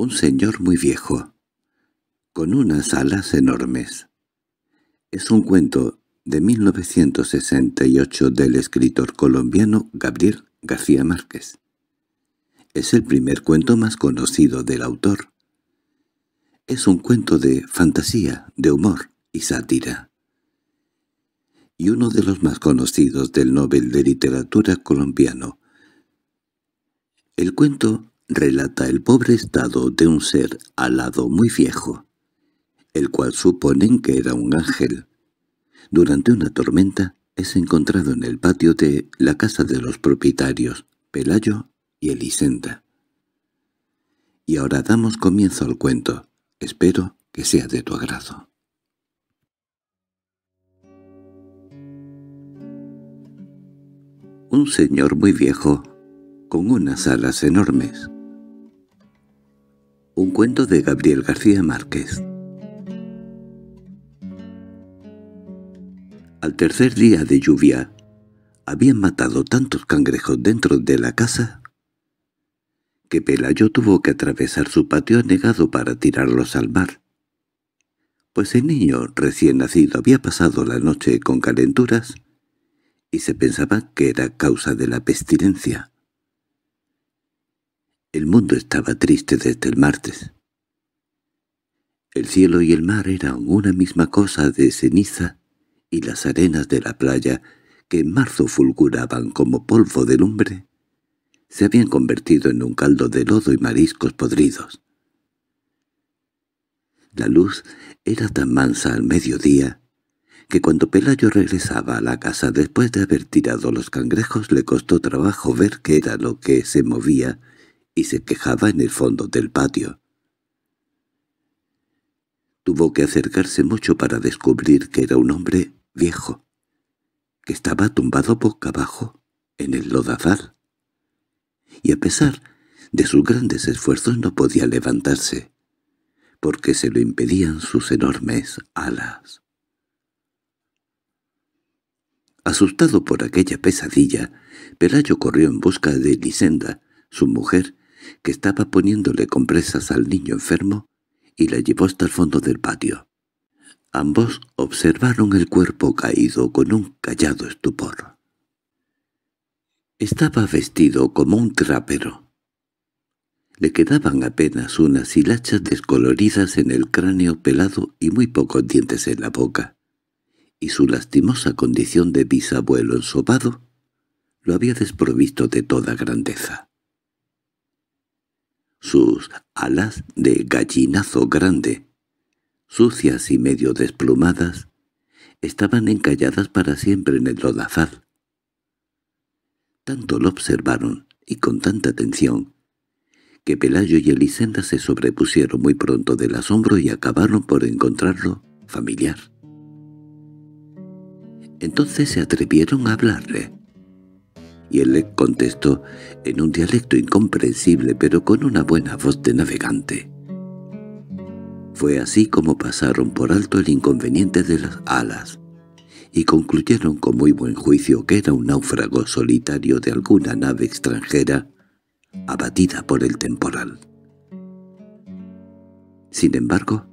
un señor muy viejo, con unas alas enormes. Es un cuento de 1968 del escritor colombiano Gabriel García Márquez. Es el primer cuento más conocido del autor. Es un cuento de fantasía, de humor y sátira. Y uno de los más conocidos del Nobel de Literatura colombiano. El cuento relata el pobre estado de un ser alado muy viejo, el cual suponen que era un ángel. Durante una tormenta es encontrado en el patio de la casa de los propietarios, Pelayo y Elisenda. Y ahora damos comienzo al cuento. Espero que sea de tu agrado. Un señor muy viejo, con unas alas enormes, un cuento de Gabriel García Márquez Al tercer día de lluvia, habían matado tantos cangrejos dentro de la casa que Pelayo tuvo que atravesar su patio anegado para tirarlos al mar, pues el niño recién nacido había pasado la noche con calenturas y se pensaba que era causa de la pestilencia. El mundo estaba triste desde el martes. El cielo y el mar eran una misma cosa de ceniza y las arenas de la playa, que en marzo fulguraban como polvo de lumbre, se habían convertido en un caldo de lodo y mariscos podridos. La luz era tan mansa al mediodía que cuando Pelayo regresaba a la casa después de haber tirado los cangrejos le costó trabajo ver qué era lo que se movía y se quejaba en el fondo del patio. Tuvo que acercarse mucho para descubrir que era un hombre viejo, que estaba tumbado boca abajo en el lodazal, y a pesar de sus grandes esfuerzos no podía levantarse, porque se lo impedían sus enormes alas. Asustado por aquella pesadilla, Pelayo corrió en busca de Lisenda, su mujer, que estaba poniéndole compresas al niño enfermo, y la llevó hasta el fondo del patio. Ambos observaron el cuerpo caído con un callado estupor. Estaba vestido como un trapero. Le quedaban apenas unas hilachas descoloridas en el cráneo pelado y muy pocos dientes en la boca, y su lastimosa condición de bisabuelo ensobado lo había desprovisto de toda grandeza sus alas de gallinazo grande, sucias y medio desplumadas, estaban encalladas para siempre en el lodazal. Tanto lo observaron, y con tanta atención, que Pelayo y Elisenda se sobrepusieron muy pronto del asombro y acabaron por encontrarlo familiar. Entonces se atrevieron a hablarle. Y él le contestó en un dialecto incomprensible pero con una buena voz de navegante. Fue así como pasaron por alto el inconveniente de las alas y concluyeron con muy buen juicio que era un náufrago solitario de alguna nave extranjera abatida por el temporal. Sin embargo,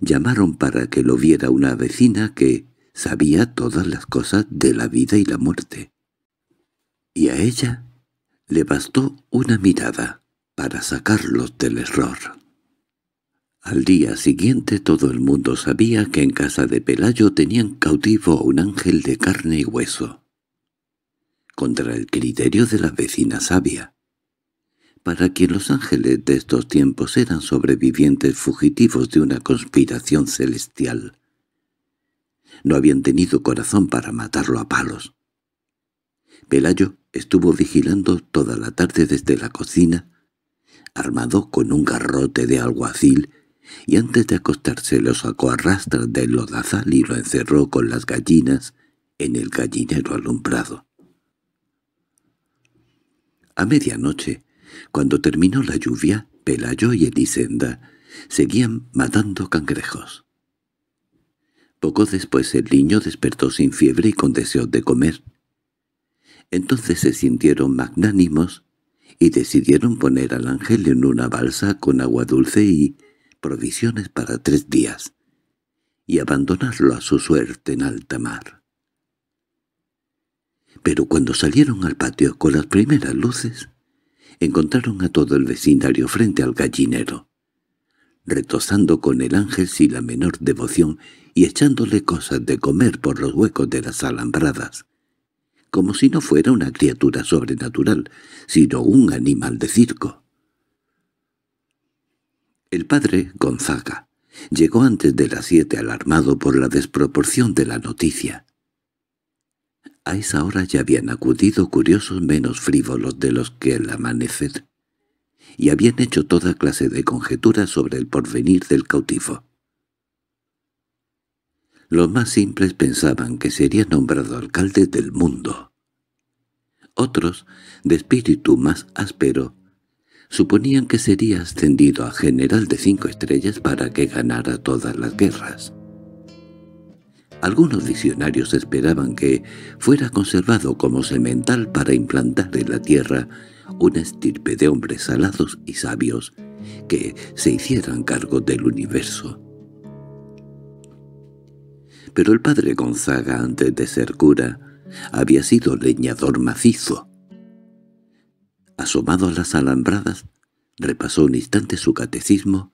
llamaron para que lo viera una vecina que sabía todas las cosas de la vida y la muerte y a ella le bastó una mirada para sacarlos del error. Al día siguiente todo el mundo sabía que en casa de Pelayo tenían cautivo a un ángel de carne y hueso, contra el criterio de la vecina sabia, para quien los ángeles de estos tiempos eran sobrevivientes fugitivos de una conspiración celestial. No habían tenido corazón para matarlo a palos, Pelayo estuvo vigilando toda la tarde desde la cocina, armado con un garrote de alguacil, y antes de acostarse lo sacó a rastras del lodazal y lo encerró con las gallinas en el gallinero alumbrado. A medianoche, cuando terminó la lluvia, Pelayo y Elisenda seguían matando cangrejos. Poco después el niño despertó sin fiebre y con deseo de comer. Entonces se sintieron magnánimos y decidieron poner al ángel en una balsa con agua dulce y provisiones para tres días, y abandonarlo a su suerte en alta mar. Pero cuando salieron al patio con las primeras luces, encontraron a todo el vecindario frente al gallinero, retozando con el ángel sin la menor devoción y echándole cosas de comer por los huecos de las alambradas como si no fuera una criatura sobrenatural, sino un animal de circo. El padre Gonzaga llegó antes de las siete alarmado por la desproporción de la noticia. A esa hora ya habían acudido curiosos menos frívolos de los que el amanecer, y habían hecho toda clase de conjeturas sobre el porvenir del cautivo. Los más simples pensaban que sería nombrado alcalde del mundo. Otros, de espíritu más áspero, suponían que sería ascendido a general de cinco estrellas para que ganara todas las guerras. Algunos visionarios esperaban que fuera conservado como semental para implantar en la tierra una estirpe de hombres alados y sabios que se hicieran cargo del universo pero el padre Gonzaga, antes de ser cura, había sido leñador macizo. Asomado a las alambradas, repasó un instante su catecismo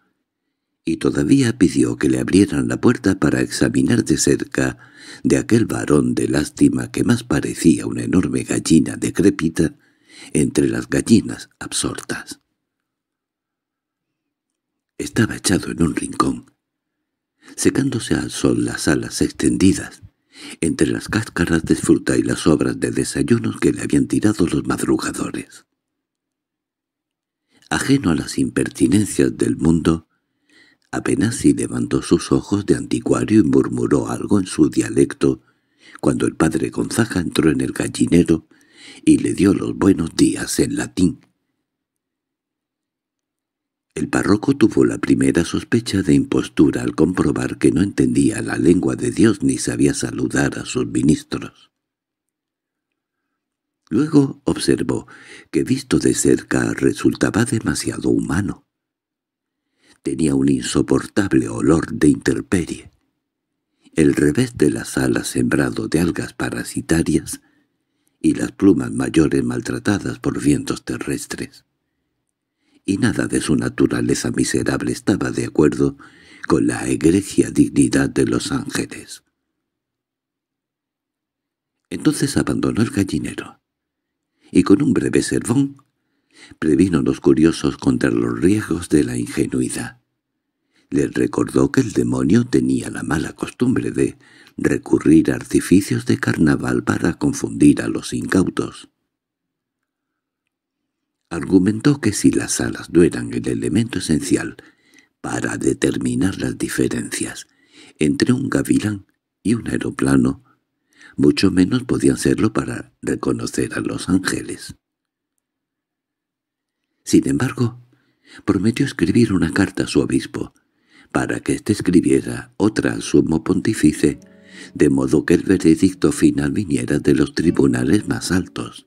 y todavía pidió que le abrieran la puerta para examinar de cerca de aquel varón de lástima que más parecía una enorme gallina decrépita entre las gallinas absortas. Estaba echado en un rincón, secándose al sol las alas extendidas, entre las cáscaras de fruta y las sobras de desayunos que le habían tirado los madrugadores. Ajeno a las impertinencias del mundo, apenas si levantó sus ojos de anticuario y murmuró algo en su dialecto, cuando el padre Gonzaga entró en el gallinero y le dio los buenos días en latín. El párroco tuvo la primera sospecha de impostura al comprobar que no entendía la lengua de Dios ni sabía saludar a sus ministros. Luego observó que visto de cerca resultaba demasiado humano. Tenía un insoportable olor de interperie. El revés de las alas sembrado de algas parasitarias y las plumas mayores maltratadas por vientos terrestres y nada de su naturaleza miserable estaba de acuerdo con la egregia dignidad de los ángeles. Entonces abandonó el gallinero, y con un breve servón previno a los curiosos contra los riesgos de la ingenuidad. Les recordó que el demonio tenía la mala costumbre de recurrir a artificios de carnaval para confundir a los incautos argumentó que si las alas no eran el elemento esencial para determinar las diferencias entre un gavilán y un aeroplano, mucho menos podían serlo para reconocer a los ángeles. Sin embargo, prometió escribir una carta a su obispo, para que éste escribiera otra al sumo pontífice, de modo que el veredicto final viniera de los tribunales más altos.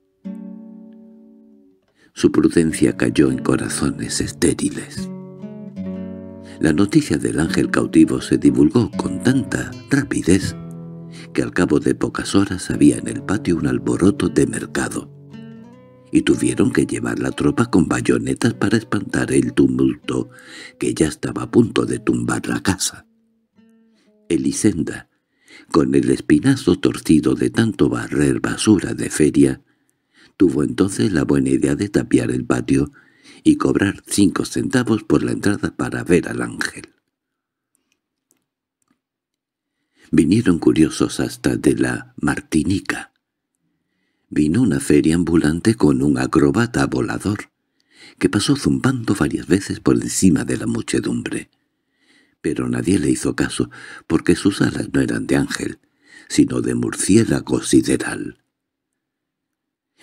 Su prudencia cayó en corazones estériles. La noticia del ángel cautivo se divulgó con tanta rapidez que al cabo de pocas horas había en el patio un alboroto de mercado, y tuvieron que llevar la tropa con bayonetas para espantar el tumulto que ya estaba a punto de tumbar la casa. Elisenda, con el espinazo torcido de tanto barrer basura de feria, tuvo entonces la buena idea de tapiar el patio y cobrar cinco centavos por la entrada para ver al ángel. Vinieron curiosos hasta de la Martinica. Vino una feria ambulante con un acrobata volador, que pasó zumbando varias veces por encima de la muchedumbre. Pero nadie le hizo caso, porque sus alas no eran de ángel, sino de murciélago sideral.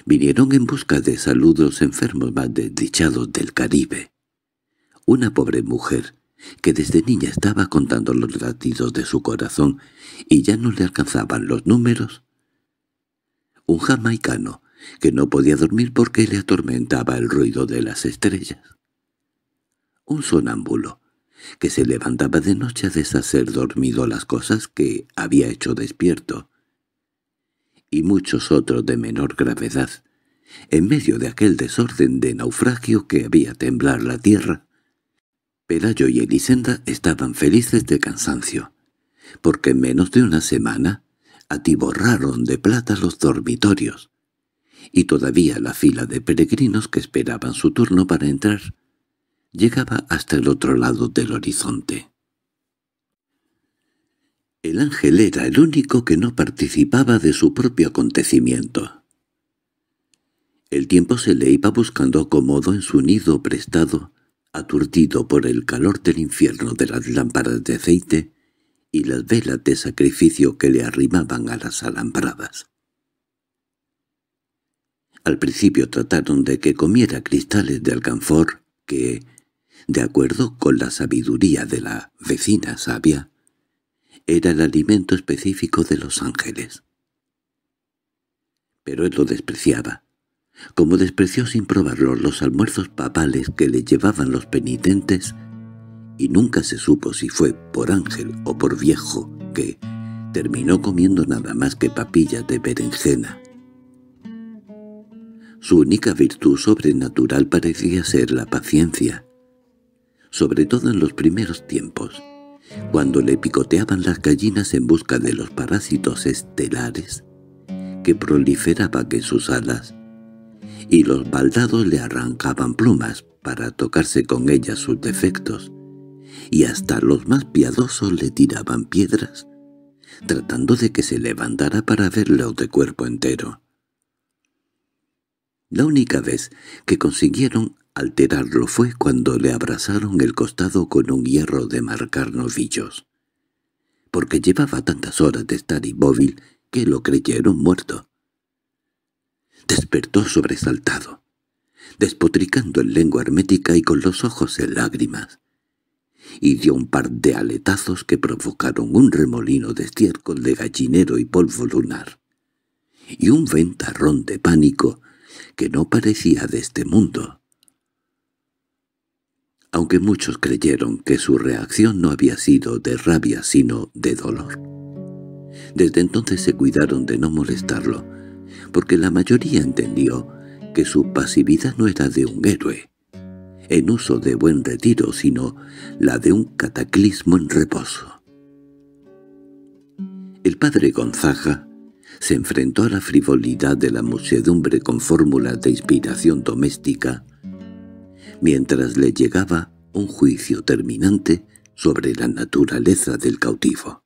Vinieron en busca de saludos enfermos más desdichados del Caribe. Una pobre mujer, que desde niña estaba contando los latidos de su corazón y ya no le alcanzaban los números. Un jamaicano, que no podía dormir porque le atormentaba el ruido de las estrellas. Un sonámbulo, que se levantaba de noche a deshacer dormido las cosas que había hecho despierto, y muchos otros de menor gravedad. En medio de aquel desorden de naufragio que había temblar la tierra, Pelayo y Elisenda estaban felices de cansancio, porque en menos de una semana atiborraron de plata los dormitorios, y todavía la fila de peregrinos que esperaban su turno para entrar llegaba hasta el otro lado del horizonte. El ángel era el único que no participaba de su propio acontecimiento. El tiempo se le iba buscando cómodo en su nido prestado, aturdido por el calor del infierno de las lámparas de aceite y las velas de sacrificio que le arrimaban a las alambradas. Al principio trataron de que comiera cristales de alcanfor que, de acuerdo con la sabiduría de la vecina sabia, era el alimento específico de los ángeles. Pero él lo despreciaba, como despreció sin probarlo los almuerzos papales que le llevaban los penitentes, y nunca se supo si fue por ángel o por viejo que terminó comiendo nada más que papillas de berenjena. Su única virtud sobrenatural parecía ser la paciencia, sobre todo en los primeros tiempos, cuando le picoteaban las gallinas en busca de los parásitos estelares que proliferaban en sus alas, y los baldados le arrancaban plumas para tocarse con ellas sus defectos, y hasta los más piadosos le tiraban piedras, tratando de que se levantara para verlo de cuerpo entero. La única vez que consiguieron Alterarlo fue cuando le abrazaron el costado con un hierro de marcar novillos, porque llevaba tantas horas de estar inmóvil que lo creyeron muerto. Despertó sobresaltado, despotricando en lengua hermética y con los ojos en lágrimas, y dio un par de aletazos que provocaron un remolino de estiércol de gallinero y polvo lunar, y un ventarrón de pánico que no parecía de este mundo aunque muchos creyeron que su reacción no había sido de rabia sino de dolor. Desde entonces se cuidaron de no molestarlo, porque la mayoría entendió que su pasividad no era de un héroe, en uso de buen retiro, sino la de un cataclismo en reposo. El padre Gonzaga se enfrentó a la frivolidad de la muchedumbre con fórmulas de inspiración doméstica mientras le llegaba un juicio terminante sobre la naturaleza del cautivo.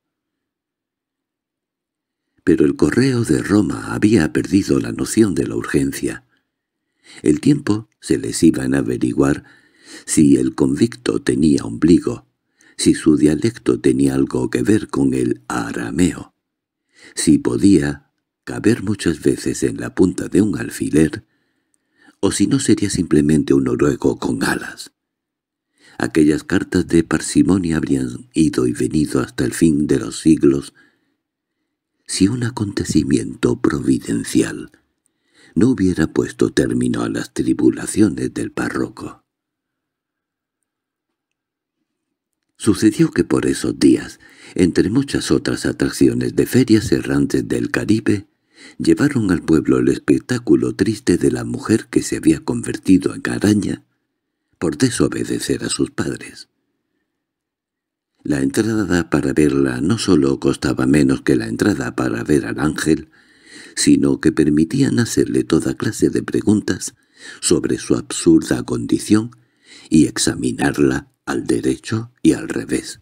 Pero el correo de Roma había perdido la noción de la urgencia. El tiempo se les iba en averiguar si el convicto tenía ombligo, si su dialecto tenía algo que ver con el arameo, si podía caber muchas veces en la punta de un alfiler o si no sería simplemente un noruego con alas. Aquellas cartas de parsimonia habrían ido y venido hasta el fin de los siglos si un acontecimiento providencial no hubiera puesto término a las tribulaciones del párroco. Sucedió que por esos días, entre muchas otras atracciones de ferias errantes del Caribe, llevaron al pueblo el espectáculo triste de la mujer que se había convertido en araña por desobedecer a sus padres. La entrada para verla no solo costaba menos que la entrada para ver al ángel, sino que permitían hacerle toda clase de preguntas sobre su absurda condición y examinarla al derecho y al revés,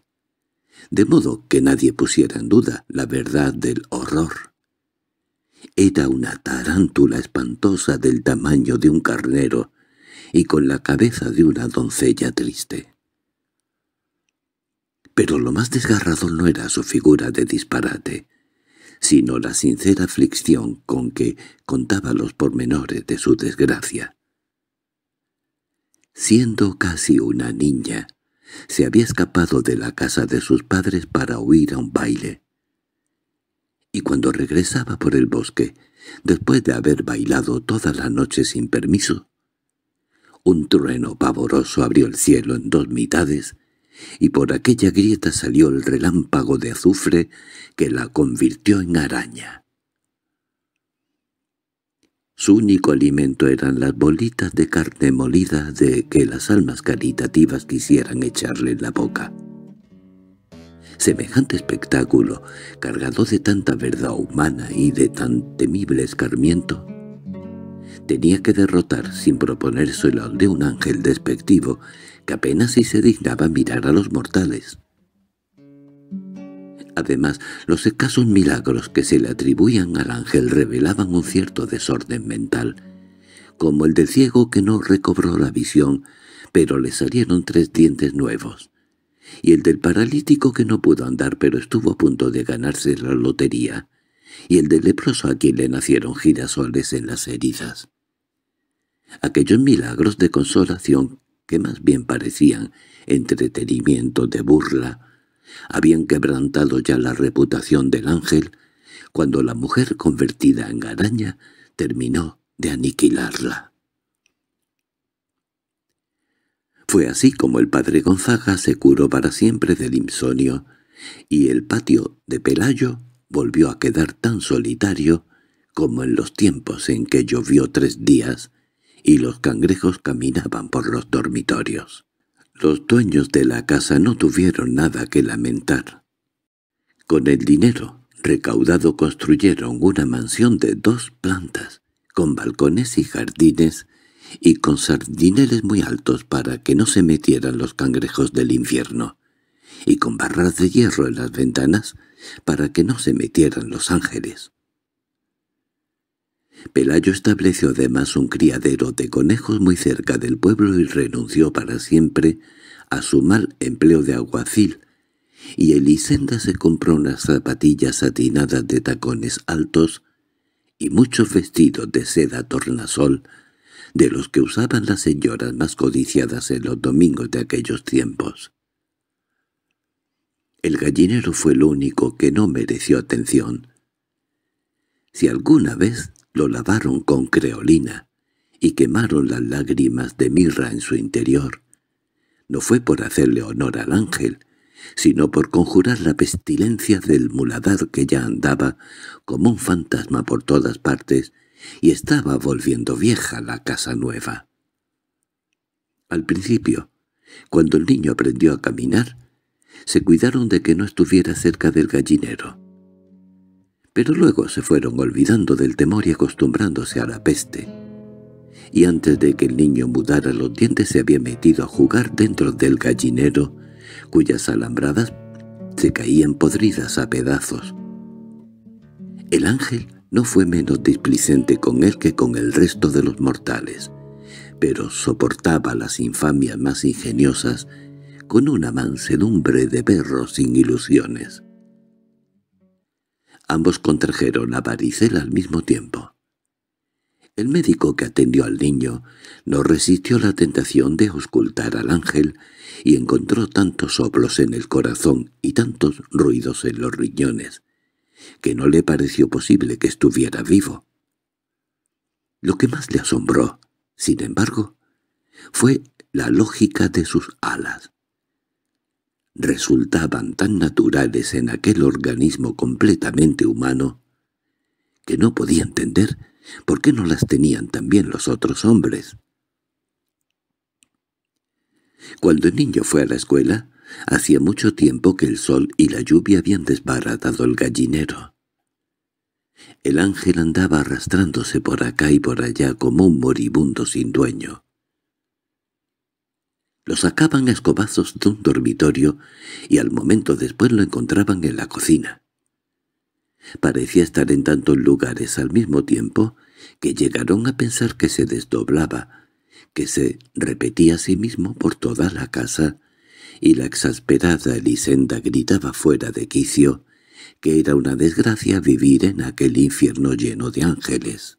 de modo que nadie pusiera en duda la verdad del horror era una tarántula espantosa del tamaño de un carnero y con la cabeza de una doncella triste. Pero lo más desgarrado no era su figura de disparate, sino la sincera aflicción con que contaba los pormenores de su desgracia. Siendo casi una niña, se había escapado de la casa de sus padres para huir a un baile y cuando regresaba por el bosque, después de haber bailado toda la noche sin permiso, un trueno pavoroso abrió el cielo en dos mitades, y por aquella grieta salió el relámpago de azufre que la convirtió en araña. Su único alimento eran las bolitas de carne molida de que las almas caritativas quisieran echarle en la boca. Semejante espectáculo, cargado de tanta verdad humana y de tan temible escarmiento, tenía que derrotar sin proponerse el de un ángel despectivo que apenas si se dignaba mirar a los mortales. Además, los escasos milagros que se le atribuían al ángel revelaban un cierto desorden mental, como el del ciego que no recobró la visión, pero le salieron tres dientes nuevos y el del paralítico que no pudo andar pero estuvo a punto de ganarse la lotería, y el del leproso a quien le nacieron girasoles en las heridas. Aquellos milagros de consolación, que más bien parecían entretenimiento de burla, habían quebrantado ya la reputación del ángel cuando la mujer convertida en araña terminó de aniquilarla. Fue así como el padre Gonzaga se curó para siempre del insonio y el patio de Pelayo volvió a quedar tan solitario como en los tiempos en que llovió tres días y los cangrejos caminaban por los dormitorios. Los dueños de la casa no tuvieron nada que lamentar. Con el dinero recaudado construyeron una mansión de dos plantas, con balcones y jardines y con sardineles muy altos para que no se metieran los cangrejos del infierno, y con barras de hierro en las ventanas para que no se metieran los ángeles. Pelayo estableció además un criadero de conejos muy cerca del pueblo y renunció para siempre a su mal empleo de aguacil, y Elisenda se compró unas zapatillas satinadas de tacones altos y muchos vestidos de seda tornasol de los que usaban las señoras más codiciadas en los domingos de aquellos tiempos. El gallinero fue el único que no mereció atención. Si alguna vez lo lavaron con creolina y quemaron las lágrimas de mirra en su interior, no fue por hacerle honor al ángel, sino por conjurar la pestilencia del muladar que ya andaba como un fantasma por todas partes y estaba volviendo vieja la casa nueva. Al principio, cuando el niño aprendió a caminar, se cuidaron de que no estuviera cerca del gallinero. Pero luego se fueron olvidando del temor y acostumbrándose a la peste. Y antes de que el niño mudara los dientes se había metido a jugar dentro del gallinero, cuyas alambradas se caían podridas a pedazos. El ángel no fue menos displicente con él que con el resto de los mortales, pero soportaba las infamias más ingeniosas con una mansedumbre de perro sin ilusiones. Ambos contrajeron la varicela al mismo tiempo. El médico que atendió al niño no resistió la tentación de auscultar al ángel y encontró tantos soplos en el corazón y tantos ruidos en los riñones que no le pareció posible que estuviera vivo. Lo que más le asombró, sin embargo, fue la lógica de sus alas. Resultaban tan naturales en aquel organismo completamente humano que no podía entender por qué no las tenían también los otros hombres. Cuando el niño fue a la escuela, Hacía mucho tiempo que el sol y la lluvia habían desbaratado el gallinero. El ángel andaba arrastrándose por acá y por allá como un moribundo sin dueño. Lo sacaban a escobazos de un dormitorio y al momento después lo encontraban en la cocina. Parecía estar en tantos lugares al mismo tiempo que llegaron a pensar que se desdoblaba, que se repetía a sí mismo por toda la casa y la exasperada Elisenda gritaba fuera de quicio que era una desgracia vivir en aquel infierno lleno de ángeles.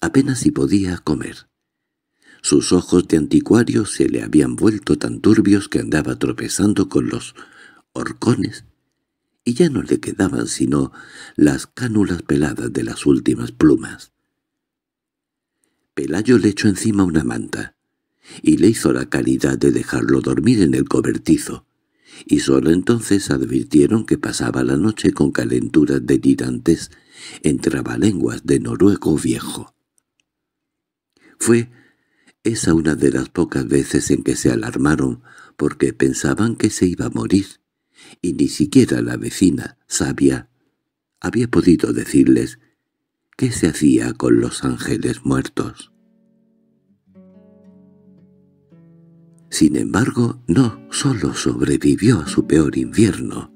Apenas si podía comer. Sus ojos de anticuario se le habían vuelto tan turbios que andaba tropezando con los horcones y ya no le quedaban sino las cánulas peladas de las últimas plumas. Pelayo le echó encima una manta y le hizo la caridad de dejarlo dormir en el cobertizo, y solo entonces advirtieron que pasaba la noche con calenturas delirantes en trabalenguas de noruego viejo. Fue esa una de las pocas veces en que se alarmaron porque pensaban que se iba a morir, y ni siquiera la vecina, sabia, había podido decirles qué se hacía con los ángeles muertos. Sin embargo, no solo sobrevivió a su peor invierno,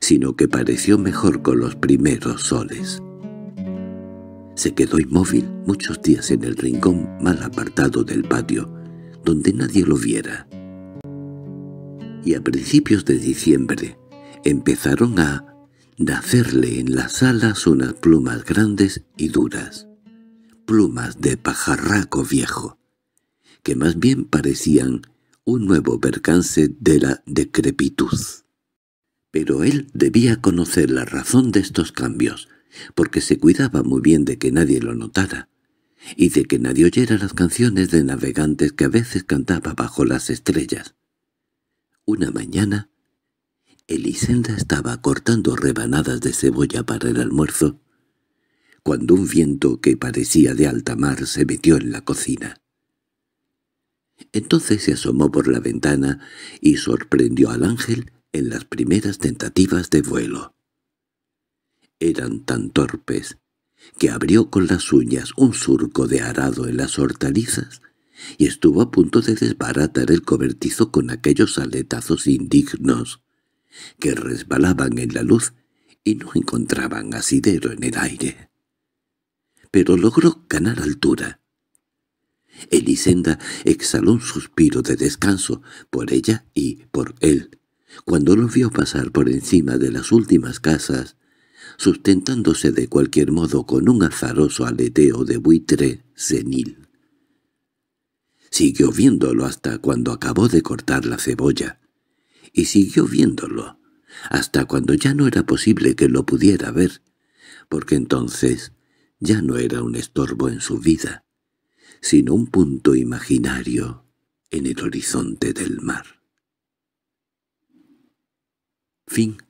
sino que pareció mejor con los primeros soles. Se quedó inmóvil muchos días en el rincón mal apartado del patio, donde nadie lo viera. Y a principios de diciembre empezaron a nacerle en las alas unas plumas grandes y duras, plumas de pajarraco viejo, que más bien parecían un nuevo percance de la decrepitud. Pero él debía conocer la razón de estos cambios, porque se cuidaba muy bien de que nadie lo notara, y de que nadie oyera las canciones de navegantes que a veces cantaba bajo las estrellas. Una mañana, Elisenda estaba cortando rebanadas de cebolla para el almuerzo, cuando un viento que parecía de alta mar se metió en la cocina. Entonces se asomó por la ventana y sorprendió al ángel en las primeras tentativas de vuelo. Eran tan torpes que abrió con las uñas un surco de arado en las hortalizas y estuvo a punto de desbaratar el cobertizo con aquellos aletazos indignos que resbalaban en la luz y no encontraban asidero en el aire. Pero logró ganar altura Elisenda exhaló un suspiro de descanso por ella y por él. Cuando lo vio pasar por encima de las últimas casas, sustentándose de cualquier modo con un azaroso aleteo de buitre senil. Siguió viéndolo hasta cuando acabó de cortar la cebolla, y siguió viéndolo hasta cuando ya no era posible que lo pudiera ver, porque entonces ya no era un estorbo en su vida sino un punto imaginario en el horizonte del mar. Fin